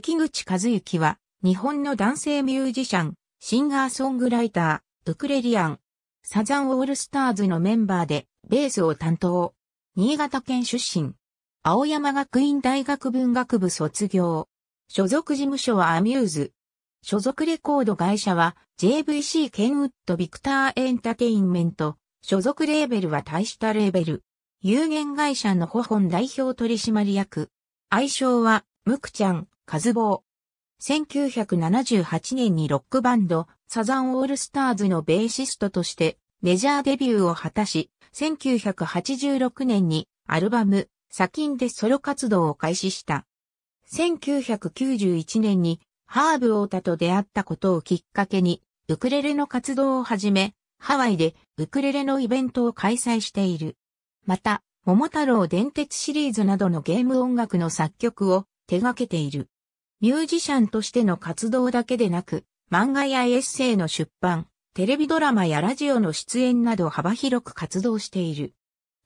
関口和幸は、日本の男性ミュージシャン、シンガーソングライター、ウクレリアン、サザンオールスターズのメンバーで、ベースを担当。新潟県出身。青山学院大学文学部卒業。所属事務所はアミューズ。所属レコード会社は JVC ケンウッドビクターエンタテインメント。所属レーベルは大したレーベル。有限会社のホホン代表取締役。愛称はムクちゃん。カズボー。1978年にロックバンド、サザンオールスターズのベーシストとしてメジャーデビューを果たし、1986年にアルバム、砂金でソロ活動を開始した。1991年にハーブ・オータと出会ったことをきっかけに、ウクレレの活動を始め、ハワイでウクレレのイベントを開催している。また、桃太郎電鉄シリーズなどのゲーム音楽の作曲を手掛けている。ミュージシャンとしての活動だけでなく、漫画やエッセイの出版、テレビドラマやラジオの出演など幅広く活動している。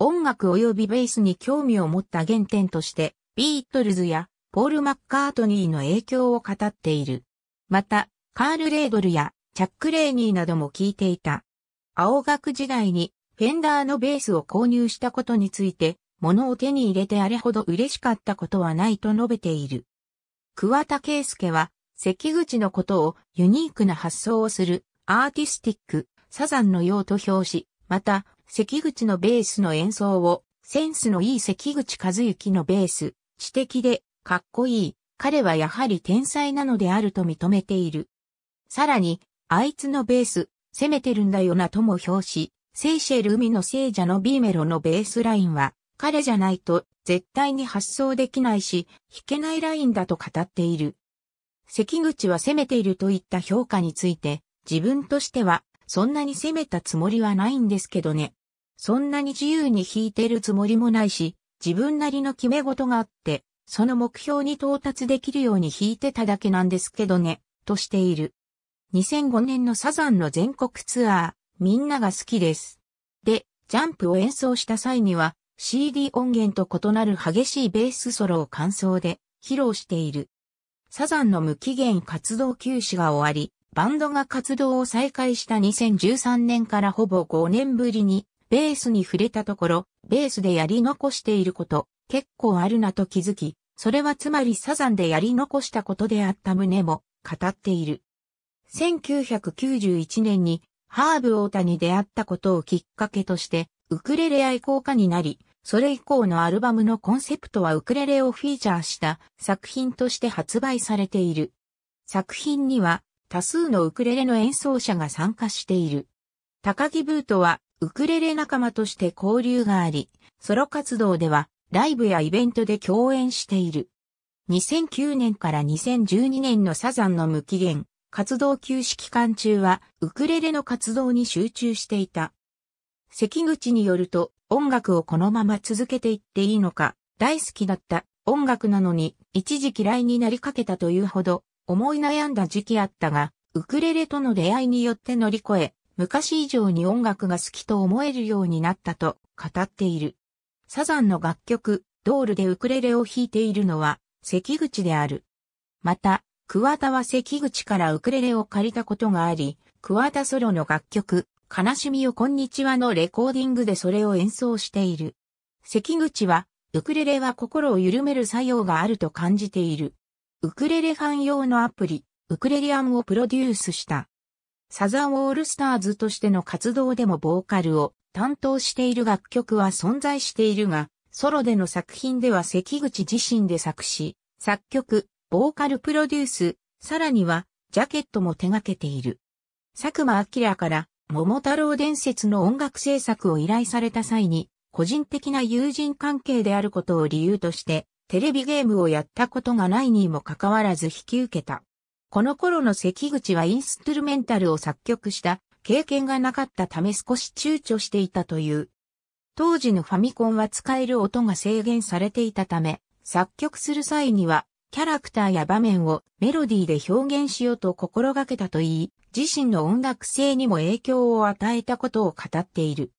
音楽及びベースに興味を持った原点として、ビートルズやポール・マッカートニーの影響を語っている。また、カール・レードルやチャック・レーニーなども聞いていた。青学時代にフェンダーのベースを購入したことについて、物を手に入れてあれほど嬉しかったことはないと述べている。桑田圭介は、関口のことをユニークな発想をするアーティスティック、サザンのようと評し、また、関口のベースの演奏を、センスのいい関口和幸のベース、知的で、かっこいい、彼はやはり天才なのであると認めている。さらに、あいつのベース、攻めてるんだよなとも表し、セイシェル海の聖者の B メロのベースラインは、彼じゃないと絶対に発想できないし、引けないラインだと語っている。関口は攻めているといった評価について、自分としてはそんなに攻めたつもりはないんですけどね。そんなに自由に弾いてるつもりもないし、自分なりの決め事があって、その目標に到達できるように弾いてただけなんですけどね、としている。2005年のサザンの全国ツアー、みんなが好きです。で、ジャンプを演奏した際には、CD 音源と異なる激しいベースソロを感想で披露している。サザンの無期限活動休止が終わり、バンドが活動を再開した2013年からほぼ5年ぶりに、ベースに触れたところ、ベースでやり残していること、結構あるなと気づき、それはつまりサザンでやり残したことであった旨も語っている。1991年にハーブ・オータに出会ったことをきっかけとしてウクレレ愛好家になり、それ以降のアルバムのコンセプトはウクレレをフィーチャーした作品として発売されている。作品には多数のウクレレの演奏者が参加している。高木ブートはウクレレ仲間として交流があり、ソロ活動ではライブやイベントで共演している。2009年から2012年のサザンの無期限、活動休止期間中はウクレレの活動に集中していた。関口によると、音楽をこのまま続けていっていいのか、大好きだった音楽なのに一時嫌いになりかけたというほど思い悩んだ時期あったが、ウクレレとの出会いによって乗り越え、昔以上に音楽が好きと思えるようになったと語っている。サザンの楽曲、ドールでウクレレを弾いているのは関口である。また、桑田は関口からウクレレを借りたことがあり、桑田ソロの楽曲、悲しみよこんにちはのレコーディングでそれを演奏している。関口は、ウクレレは心を緩める作用があると感じている。ウクレレ汎用のアプリ、ウクレリアンをプロデュースした。サザンオールスターズとしての活動でもボーカルを担当している楽曲は存在しているが、ソロでの作品では関口自身で作詞、作曲、ボーカルプロデュース、さらにはジャケットも手掛けている。佐久間明から桃太郎伝説の音楽制作を依頼された際に、個人的な友人関係であることを理由として、テレビゲームをやったことがないにもかかわらず引き受けた。この頃の関口はインストゥルメンタルを作曲した経験がなかったため少し躊躇していたという。当時のファミコンは使える音が制限されていたため、作曲する際には、キャラクターや場面をメロディーで表現しようと心がけたといい、自身の音楽性にも影響を与えたことを語っている。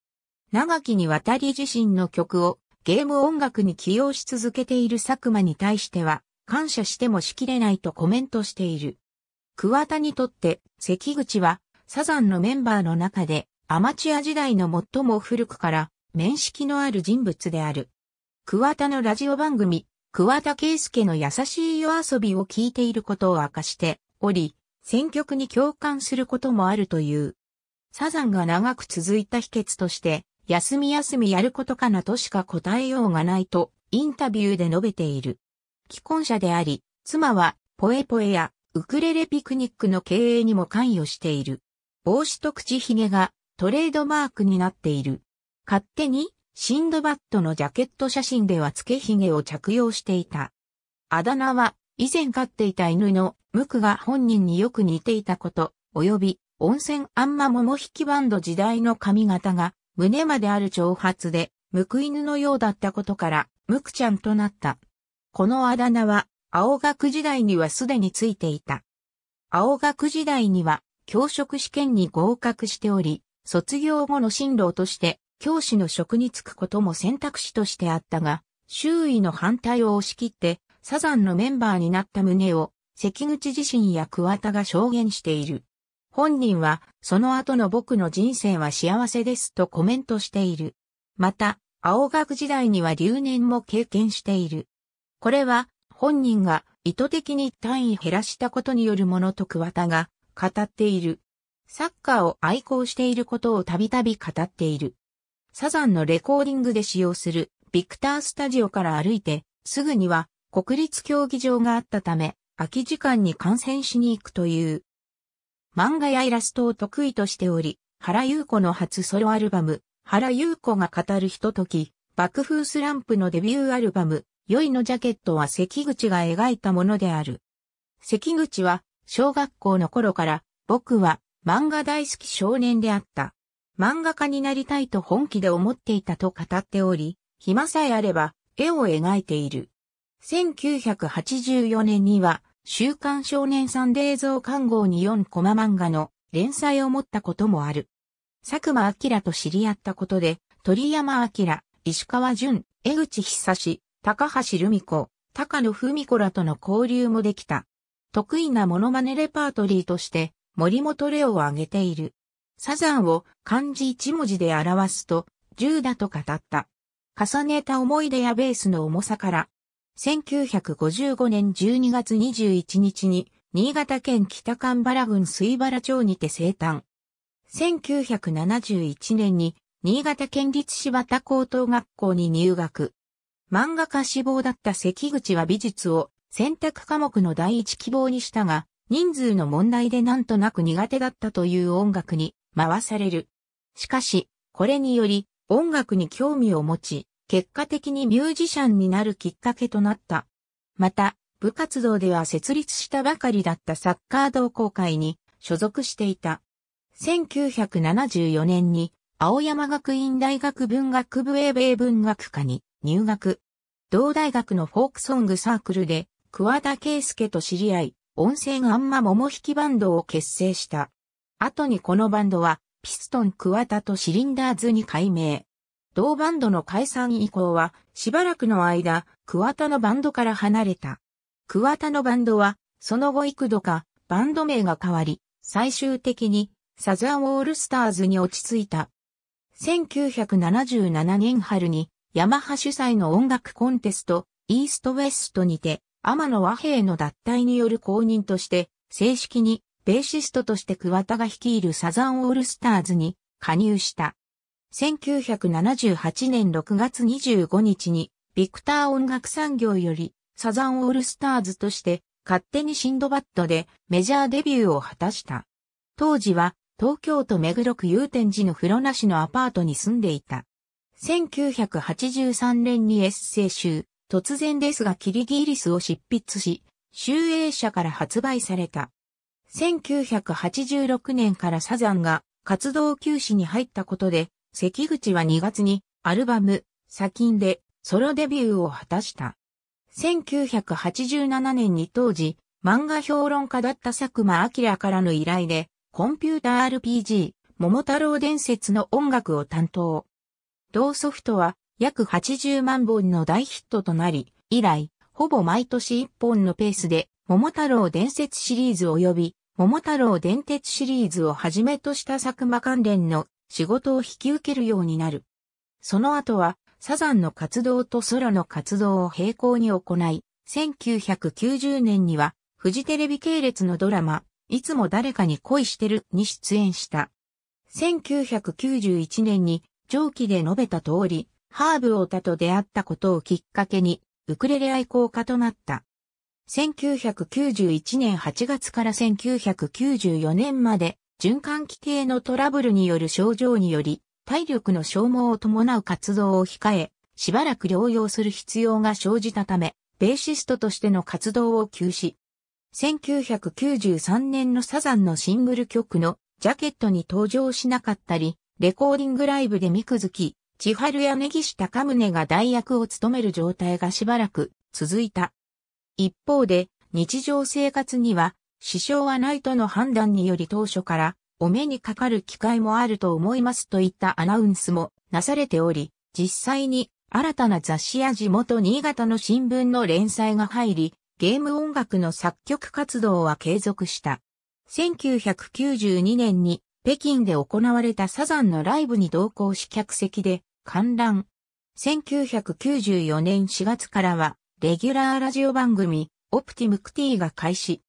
長きにわたり自身の曲をゲーム音楽に起用し続けている佐久間に対しては感謝してもしきれないとコメントしている。桑田にとって関口はサザンのメンバーの中でアマチュア時代の最も古くから面識のある人物である。桑田のラジオ番組、桑田圭介の優しい夜遊びを聞いていることを明かしており、選曲に共感することもあるという。サザンが長く続いた秘訣として、休み休みやることかなとしか答えようがないと、インタビューで述べている。既婚者であり、妻は、ポエポエや、ウクレレピクニックの経営にも関与している。帽子と口ひげが、トレードマークになっている。勝手に、シンドバッドのジャケット写真では付けひげを着用していた。あだ名は、以前飼っていた犬のムクが本人によく似ていたこと、及び温泉あんま桃引きバンド時代の髪型が胸まである長髪で、ムク犬のようだったことから、ムクちゃんとなった。このあだ名は、青学時代にはすでについていた。青学時代には、教職試験に合格しており、卒業後の進路として、教師の職に就くことも選択肢としてあったが、周囲の反対を押し切って、サザンのメンバーになった旨を、関口自身や桑田が証言している。本人は、その後の僕の人生は幸せですとコメントしている。また、青学時代には留年も経験している。これは、本人が意図的に単位減らしたことによるものと桑田が語っている。サッカーを愛好していることをたびたび語っている。サザンのレコーディングで使用するビクタースタジオから歩いてすぐには国立競技場があったため、空き時間に観戦しに行くという。漫画やイラストを得意としており、原優子の初ソロアルバム、原優子が語るひととき、爆風スランプのデビューアルバム、良いのジャケットは関口が描いたものである。関口は、小学校の頃から、僕は漫画大好き少年であった。漫画家になりたいと本気で思っていたと語っており、暇さえあれば絵を描いている。1984年には、週刊少年サンデー増刊号に4コマ漫画の連載を持ったこともある。佐久間明と知り合ったことで、鳥山明、石川淳、江口久志、高橋留美子、高野文子らとの交流もできた。得意なモノマネレパートリーとして、森本レオを挙げている。サザンを漢字一文字で表すと、10だと語った。重ねた思い出やベースの重さから、1955年12月21日に、新潟県北神原郡水原町にて生誕。1971年に、新潟県立柴田高等学校に入学。漫画家志望だった関口は美術を選択科目の第一希望にしたが、人数の問題でなんとなく苦手だったという音楽に回される。しかし、これにより音楽に興味を持ち、結果的にミュージシャンになるきっかけとなった。また、部活動では設立したばかりだったサッカー同好会に所属していた。1974年に青山学院大学文学部英米文学科に入学。同大学のフォークソングサークルで桑田圭介と知り合い、温泉あんま桃引きバンドを結成した。後にこのバンドはピストン桑田とシリンダーズに改名。同バンドの解散以降は、しばらくの間、桑田のバンドから離れた。桑田のバンドは、その後幾度か、バンド名が変わり、最終的に、サザンオールスターズに落ち着いた。1977年春に、ヤマハ主催の音楽コンテスト、イーストウェストにて、天野和平の脱退による公認として、正式に、ベーシストとして桑田が率いるサザンオールスターズに加入した。1978年6月25日に、ビクター音楽産業より、サザンオールスターズとして、勝手にシンドバッドでメジャーデビューを果たした。当時は、東京都目黒区有天寺の風呂なしのアパートに住んでいた。1983年にエッセイ集、突然ですがキリギリスを執筆し、集英社から発売された。1986年からサザンが活動休止に入ったことで、関口は2月にアルバム、砂金でソロデビューを果たした。1987年に当時、漫画評論家だった佐久間明からの依頼で、コンピューター RPG、桃太郎伝説の音楽を担当。同ソフトは約80万本の大ヒットとなり、以来、ほぼ毎年1本のペースで、桃太郎伝説シリーズ及び、桃太郎伝説シリーズをはじめとした佐久間関連の仕事を引き受けるようになる。その後は、サザンの活動とソロの活動を並行に行い、1990年には、フジテレビ系列のドラマ、いつも誰かに恋してるに出演した。1991年に、上記で述べた通り、ハーブオタと出会ったことをきっかけに、ウクレレ愛好家となった。1991年8月から1994年まで循環器系のトラブルによる症状により、体力の消耗を伴う活動を控え、しばらく療養する必要が生じたため、ベーシストとしての活動を休止。1993年のサザンのシングル曲のジャケットに登場しなかったり、レコーディングライブで三くずき、千春や根岸高宗が代役を務める状態がしばらく続いた。一方で、日常生活には支障はないとの判断により当初からお目にかかる機会もあると思いますといったアナウンスもなされており、実際に新たな雑誌や地元新潟の新聞の連載が入り、ゲーム音楽の作曲活動は継続した。1992年に北京で行われたサザンのライブに同行し客席で観覧。1994年4月からはレギュラーラジオ番組オプティムクティが開始。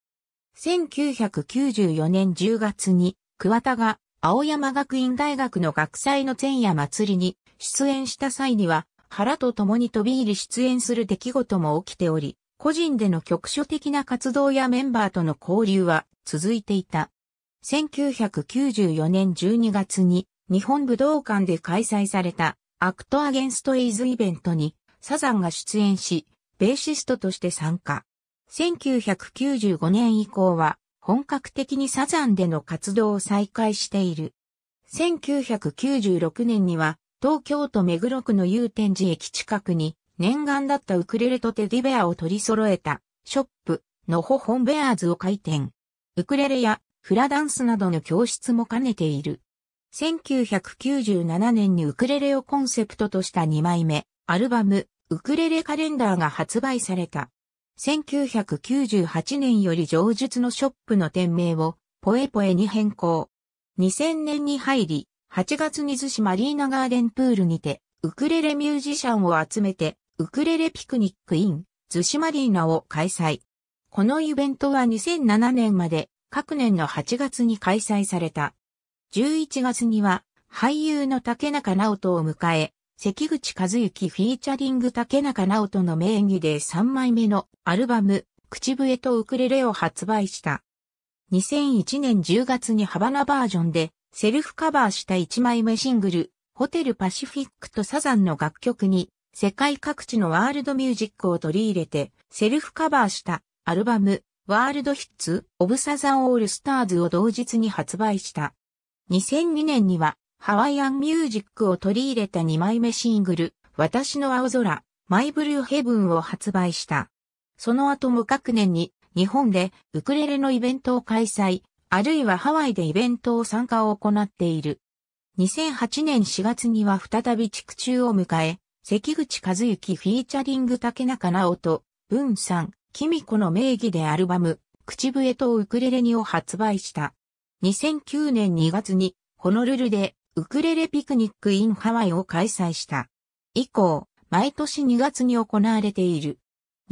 1994年10月に桑田が青山学院大学の学祭の前夜祭りに出演した際には原と共に飛び入り出演する出来事も起きており、個人での局所的な活動やメンバーとの交流は続いていた。1994年12月に日本武道館で開催されたアクトアゲンストエイズイベントにサザンが出演し、ベーシストとして参加。1995年以降は本格的にサザンでの活動を再開している。1996年には東京都目黒区の有天寺駅近くに念願だったウクレレとテディベアを取り揃えたショップのホホンベアーズを開店。ウクレレやフラダンスなどの教室も兼ねている。1997年にウクレレをコンセプトとした2枚目アルバムウクレレカレンダーが発売された。1998年より上述のショップの店名をポエポエに変更。2000年に入り、8月に逗子マリーナガーデンプールにて、ウクレレミュージシャンを集めて、ウクレレピクニックイン、逗子マリーナを開催。このイベントは2007年まで、各年の8月に開催された。11月には、俳優の竹中直人を迎え、関口和幸フィーチャリング竹中直人の名義で3枚目のアルバム、口笛とウクレレを発売した。2001年10月にハバナバージョンでセルフカバーした1枚目シングル、ホテルパシフィックとサザンの楽曲に世界各地のワールドミュージックを取り入れてセルフカバーしたアルバム、ワールドヒッツ・オブ・サザン・オール・スターズを同日に発売した。2002年にはハワイアンミュージックを取り入れた2枚目シングル、私の青空、マイブルーヘブンを発売した。その後も各年に日本でウクレレのイベントを開催、あるいはハワイでイベントを参加を行っている。2008年4月には再び地区中を迎え、関口和幸フィーチャリング竹中直人、文さん、キミコの名義でアルバム、口笛とウクレレにを発売した。2009年2月に、ホノルルでウクレレピクニックインハワイを開催した。以降、毎年2月に行われている。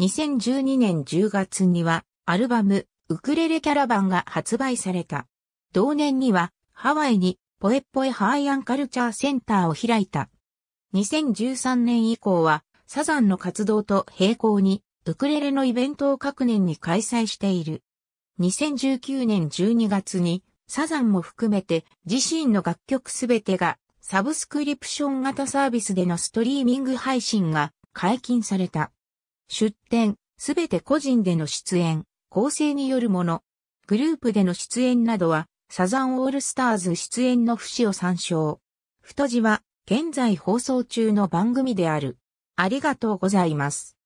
2012年10月には、アルバム、ウクレレキャラバンが発売された。同年には、ハワイに、ポエポエハワイアンカルチャーセンターを開いた。2013年以降は、サザンの活動と並行に、ウクレレのイベントを各年に開催している。2019年12月に、サザンも含めて自身の楽曲すべてがサブスクリプション型サービスでのストリーミング配信が解禁された。出展、すべて個人での出演、構成によるもの。グループでの出演などはサザンオールスターズ出演の節を参照。太字は現在放送中の番組である。ありがとうございます。